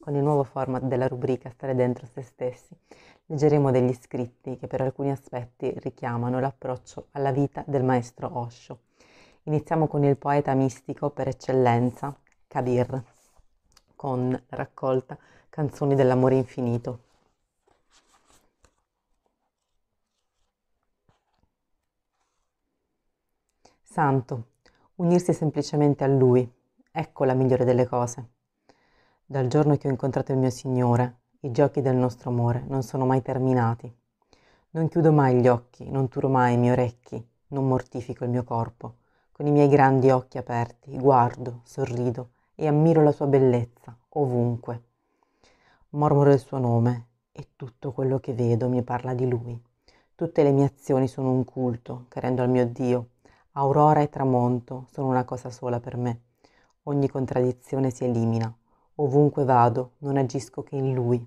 con il nuovo format della rubrica Stare dentro se stessi, leggeremo degli scritti che per alcuni aspetti richiamano l'approccio alla vita del maestro Osho. Iniziamo con il poeta mistico per eccellenza, Kabir, con la raccolta Canzoni dell'amore infinito. Santo, unirsi semplicemente a lui, ecco la migliore delle cose. Dal giorno che ho incontrato il mio Signore, i giochi del nostro amore non sono mai terminati. Non chiudo mai gli occhi, non turo mai i miei orecchi, non mortifico il mio corpo. Con i miei grandi occhi aperti guardo, sorrido e ammiro la sua bellezza, ovunque. Mormoro il suo nome e tutto quello che vedo mi parla di lui. Tutte le mie azioni sono un culto, carendo al mio Dio. Aurora e tramonto sono una cosa sola per me. Ogni contraddizione si elimina. Ovunque vado, non agisco che in Lui.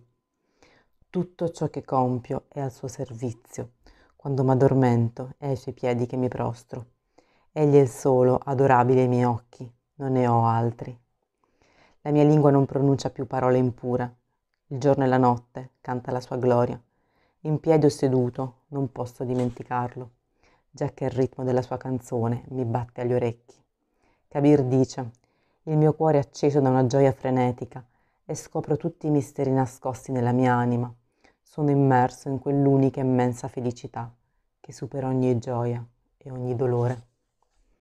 Tutto ciò che compio è al suo servizio. Quando mi addormento, è ai suoi piedi che mi prostro. Egli è il solo adorabile ai miei occhi, non ne ho altri. La mia lingua non pronuncia più parole impure. Il giorno e la notte canta la sua gloria. In piedi o seduto non posso dimenticarlo, già che il ritmo della sua canzone mi batte agli orecchi. Kabir dice, il mio cuore è acceso da una gioia frenetica e scopro tutti i misteri nascosti nella mia anima. Sono immerso in quell'unica immensa felicità che supera ogni gioia e ogni dolore.